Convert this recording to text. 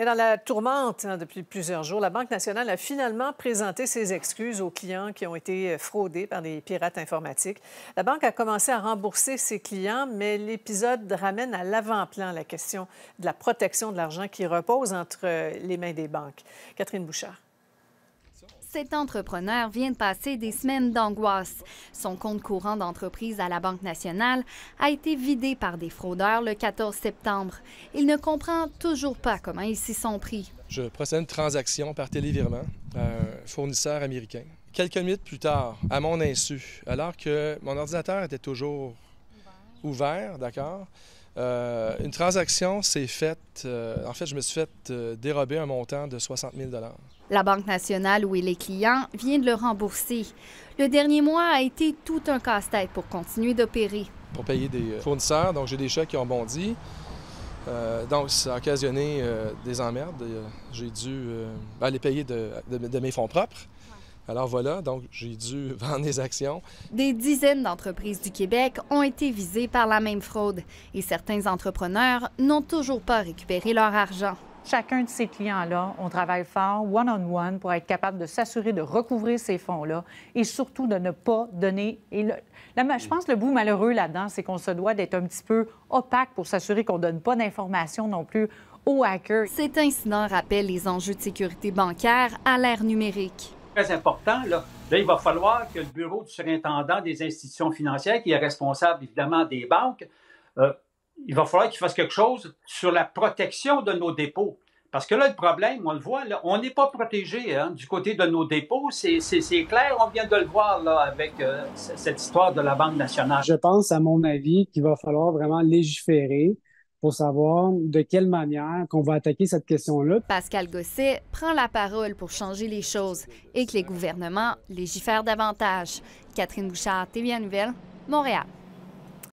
Et dans la tourmente hein, depuis plusieurs jours, la Banque nationale a finalement présenté ses excuses aux clients qui ont été euh, fraudés par des pirates informatiques. La banque a commencé à rembourser ses clients, mais l'épisode ramène à l'avant-plan la question de la protection de l'argent qui repose entre euh, les mains des banques. Catherine Bouchard cet entrepreneur vient de passer des semaines d'angoisse. Son compte courant d'entreprise à la Banque nationale a été vidé par des fraudeurs le 14 septembre. Il ne comprend toujours pas comment ils s'y sont pris. Je procède à une transaction par télévirement à euh, un fournisseur américain. Quelques minutes plus tard, à mon insu, alors que mon ordinateur était toujours ouvert, d'accord, euh, une transaction s'est faite, euh, en fait, je me suis fait euh, dérober un montant de 60 000 La Banque nationale où il est client vient de le rembourser. Le dernier mois a été tout un casse-tête pour continuer d'opérer. Pour payer des fournisseurs, donc j'ai des chèques qui ont bondi. donc, ça a occasionné des emmerdes. J'ai dû aller ben, payer de, mes fonds propres. Alors voilà, donc j'ai dû vendre des actions. Des dizaines d'entreprises du Québec ont été visées par la même fraude et certains entrepreneurs n'ont toujours pas récupéré leur argent. Chacun de ces clients-là, on travaille fort, one-on-one, pour être capable de s'assurer de recouvrir ces fonds-là et surtout de ne pas donner. je pense que le bout malheureux là-dedans, c'est qu'on se doit d'être un petit peu opaque pour s'assurer qu'on ne donne pas d'informations non plus aux hackers. Cet incident rappelle les enjeux de sécurité bancaire à l'ère numérique important. Là. là, il va falloir que le bureau du surintendant des institutions financières, qui est responsable évidemment des banques, euh, il va falloir qu'il fasse quelque chose sur la protection de nos dépôts. Parce que là, le problème, on le voit, là, on n'est pas protégé hein, du côté de nos dépôts. C'est clair, on vient de le voir là, avec euh, cette histoire de la Banque nationale. Je pense, à mon avis, qu'il va falloir vraiment légiférer pour savoir de quelle manière qu'on va attaquer cette question-là. Pascal Gosset prend la parole pour changer les choses et que les gouvernements légifèrent davantage. Catherine Bouchard, TVA Nouvelle, Montréal.